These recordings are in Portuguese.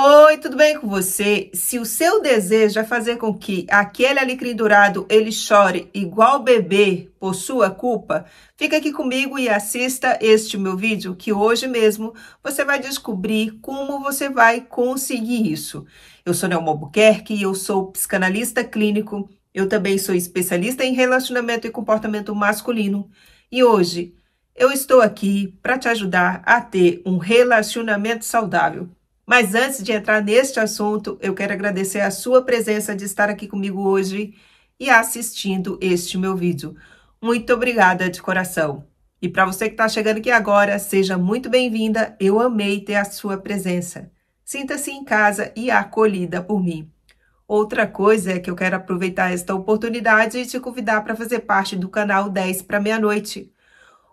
Oi, tudo bem com você? Se o seu desejo é fazer com que aquele alecrim dourado ele chore igual bebê por sua culpa, fica aqui comigo e assista este meu vídeo que hoje mesmo você vai descobrir como você vai conseguir isso. Eu sou Nelma Buquerque e eu sou psicanalista clínico, eu também sou especialista em relacionamento e comportamento masculino e hoje eu estou aqui para te ajudar a ter um relacionamento saudável. Mas antes de entrar neste assunto, eu quero agradecer a sua presença de estar aqui comigo hoje e assistindo este meu vídeo. Muito obrigada de coração. E para você que está chegando aqui agora, seja muito bem-vinda. Eu amei ter a sua presença. Sinta-se em casa e acolhida por mim. Outra coisa é que eu quero aproveitar esta oportunidade e te convidar para fazer parte do canal 10 para meia-noite.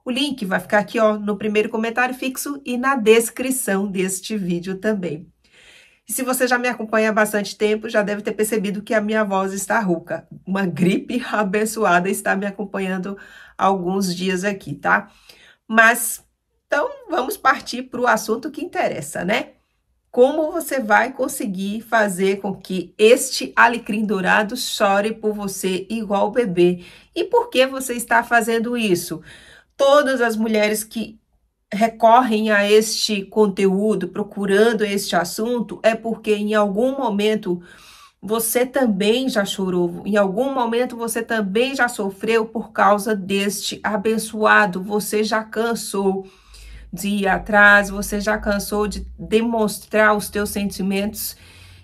O link vai ficar aqui ó, no primeiro comentário fixo e na descrição deste vídeo também. E se você já me acompanha há bastante tempo, já deve ter percebido que a minha voz está rouca. Uma gripe abençoada está me acompanhando há alguns dias aqui, tá? Mas, então, vamos partir para o assunto que interessa, né? Como você vai conseguir fazer com que este alecrim dourado chore por você igual o bebê? E por que você está fazendo isso? todas as mulheres que recorrem a este conteúdo, procurando este assunto, é porque em algum momento você também já chorou, em algum momento você também já sofreu por causa deste abençoado, você já cansou de ir atrás, você já cansou de demonstrar os teus sentimentos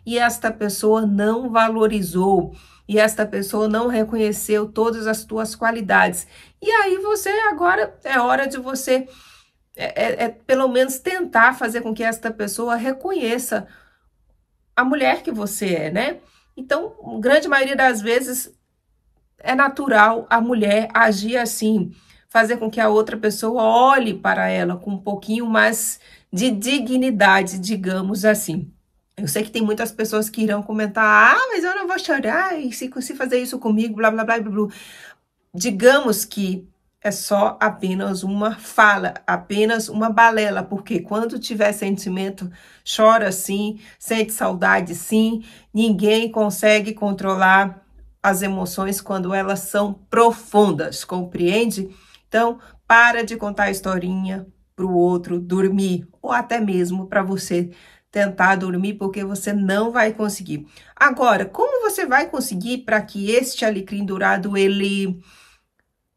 e esta pessoa não valorizou e esta pessoa não reconheceu todas as tuas qualidades. E aí você agora é hora de você é, é, é, pelo menos tentar fazer com que esta pessoa reconheça a mulher que você é, né? Então, grande maioria das vezes é natural a mulher agir assim, fazer com que a outra pessoa olhe para ela com um pouquinho mais de dignidade, digamos assim. Eu sei que tem muitas pessoas que irão comentar: ah, mas eu não vou chorar, e se, se fazer isso comigo, blá blá blá blá. blá digamos que é só apenas uma fala, apenas uma balela, porque quando tiver sentimento, chora sim, sente saudade sim, ninguém consegue controlar as emoções quando elas são profundas, compreende? Então, para de contar a historinha para o outro dormir, ou até mesmo para você tentar dormir, porque você não vai conseguir. Agora, como você vai conseguir para que este alecrim dourado ele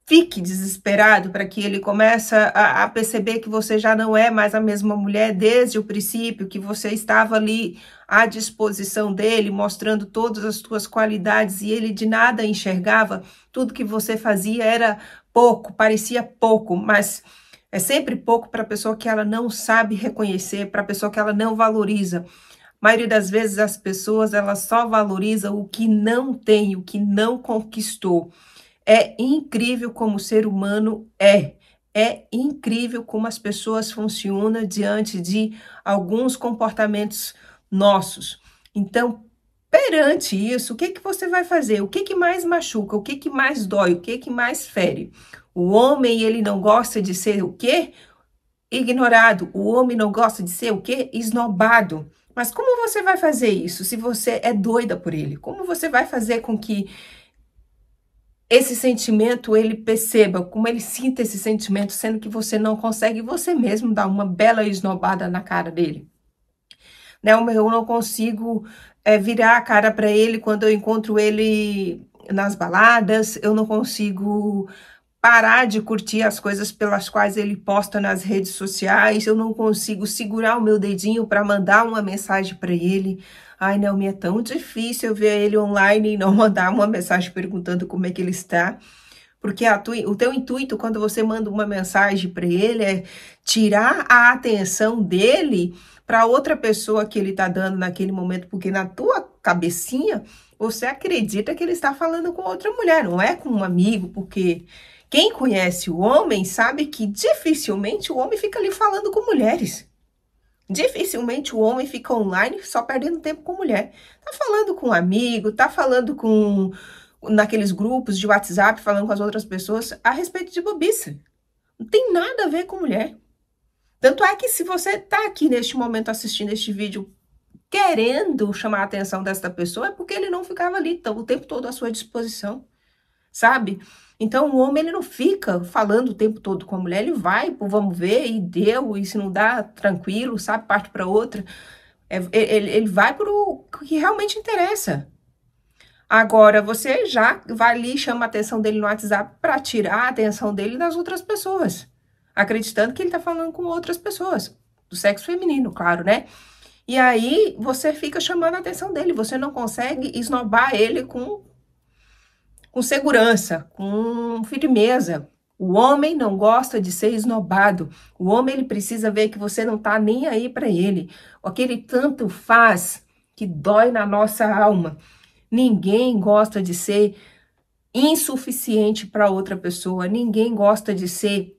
fique desesperado para que ele comece a, a, perceber que você já não é mais a mesma mulher desde o princípio, que você estava ali à disposição dele, mostrando todas as suas qualidades e ele de nada enxergava, tudo que você fazia era pouco, parecia pouco, mas é sempre pouco para a pessoa que ela não sabe reconhecer, para a pessoa que ela não valoriza. A maioria das vezes as pessoas elas só valorizam o que não tem, o que não conquistou. É incrível como o ser humano é. É incrível como as pessoas funcionam diante de alguns comportamentos nossos. Então, perante isso, o que, que você vai fazer? O que, que mais machuca? O que, que mais dói? O que, que mais fere? O homem, ele não gosta de ser o quê? Ignorado. O homem não gosta de ser o quê? Esnobado. Mas como você vai fazer isso se você é doida por ele? Como você vai fazer com que esse sentimento, ele perceba como ele sinta esse sentimento, sendo que você não consegue você mesmo dar uma bela esnobada na cara dele. Né? Eu não consigo é, virar a cara para ele quando eu encontro ele nas baladas, eu não consigo parar de curtir as coisas pelas quais ele posta nas redes sociais, eu não consigo segurar o meu dedinho para mandar uma mensagem para ele. Ai, não, me é tão difícil ver ele online e não mandar uma mensagem perguntando como é que ele está. Porque a tu, o teu intuito quando você manda uma mensagem para ele é tirar a atenção dele para outra pessoa que ele está dando naquele momento, porque na tua cabecinha você acredita que ele está falando com outra mulher, não é com um amigo, porque quem conhece o homem sabe que dificilmente o homem fica ali falando com mulheres. Dificilmente o homem fica online só perdendo tempo com mulher. Tá falando com um amigo, tá falando com naqueles grupos de WhatsApp, falando com as outras pessoas a respeito de bobice. Não tem nada a ver com mulher. Tanto é que se você tá aqui neste momento assistindo este vídeo querendo chamar a atenção desta pessoa, é porque ele não ficava ali o tempo todo à sua disposição sabe? Então o homem ele não fica falando o tempo todo com a mulher, ele vai, pô, vamos ver, e deu, e se não dá, tranquilo, sabe? Parte para outra. É, ele, ele vai para o que realmente interessa. Agora, você já vai ali e chama a atenção dele no WhatsApp para tirar a atenção dele das outras pessoas, acreditando que ele está falando com outras pessoas, do sexo feminino, claro, né? E aí você fica chamando a atenção dele, você não consegue esnobar ele com com segurança, com firmeza. O homem não gosta de ser esnobado. O homem ele precisa ver que você não está nem aí para ele. Aquele tanto faz que dói na nossa alma. Ninguém gosta de ser insuficiente para outra pessoa. Ninguém gosta de ser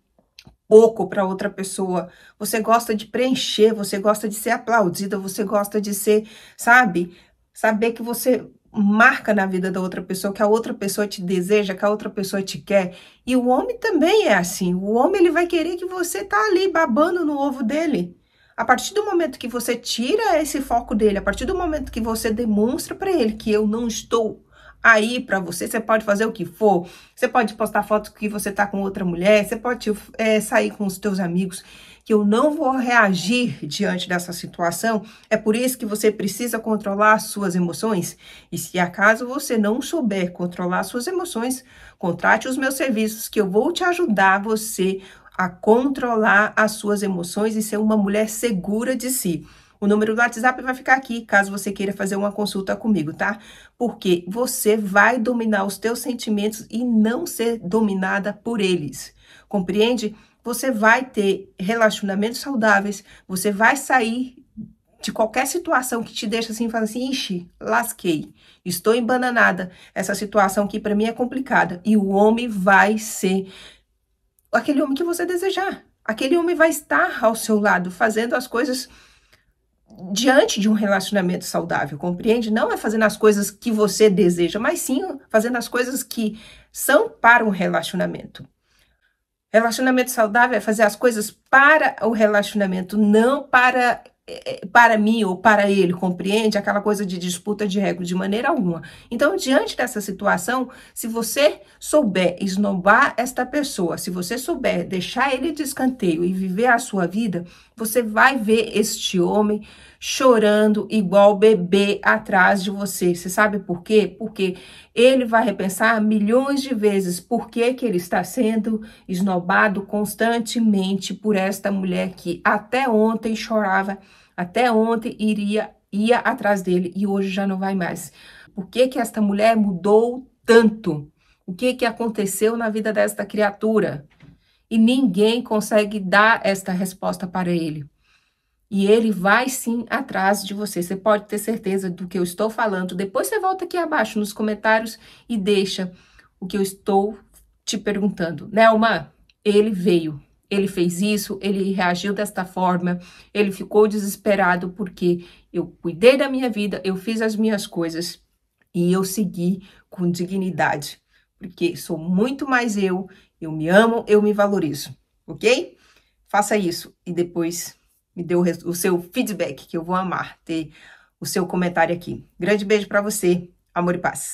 pouco para outra pessoa. Você gosta de preencher, você gosta de ser aplaudida, você gosta de ser, sabe? Saber que você marca na vida da outra pessoa, que a outra pessoa te deseja, que a outra pessoa te quer. E o homem também é assim. O homem ele vai querer que você tá ali babando no ovo dele. A partir do momento que você tira esse foco dele, a partir do momento que você demonstra para ele que eu não estou aí para você, você pode fazer o que for, você pode postar foto que você tá com outra mulher, você pode é, sair com os teus amigos, que eu não vou reagir diante dessa situação. É por isso que você precisa controlar suas emoções. E se acaso você não souber controlar suas emoções, contrate os meus serviços que eu vou te ajudar você a controlar as suas emoções e ser uma mulher segura de si. O número do WhatsApp vai ficar aqui, caso você queira fazer uma consulta comigo, tá? Porque você vai dominar os teus sentimentos e não ser dominada por eles. Compreende? Você vai ter relacionamentos saudáveis, você vai sair de qualquer situação que te deixa assim, falando assim, ixi, lasquei, estou embananada, essa situação aqui para mim é complicada. E o homem vai ser aquele homem que você desejar. Aquele homem vai estar ao seu lado, fazendo as coisas diante de um relacionamento saudável, compreende? Não é fazendo as coisas que você deseja, mas sim fazendo as coisas que são para um relacionamento. Relacionamento saudável é fazer as coisas para o relacionamento, não para eh, para mim ou para ele, compreende? Aquela coisa de disputa de regra de maneira alguma. Então, diante dessa situação, se você souber esnobar esta pessoa, se você souber deixar ele de escanteio e viver a sua vida, você vai ver este homem chorando igual bebê atrás de você. Você sabe por quê? Porque ele vai repensar milhões de vezes por que, que ele está sendo esnobado constantemente por esta mulher que até ontem chorava, até ontem iria ia atrás dele e hoje já não vai mais. Por que que esta mulher mudou tanto? O que que aconteceu na vida desta criatura? e ninguém consegue dar esta resposta para ele. E ele vai sim atrás de você. Você pode ter certeza do que eu estou falando. Depois você volta aqui abaixo nos comentários e deixa o que eu estou te perguntando. Nelma, né, ele veio. Ele fez isso, ele reagiu desta forma, ele ficou desesperado porque eu cuidei da minha vida, eu fiz as minhas coisas e eu segui com dignidade, porque sou muito mais eu eu me amo, eu me valorizo, ok? Faça isso e depois me dê o, o seu feedback, que eu vou amar ter o seu comentário aqui. Grande beijo para você, amor e paz.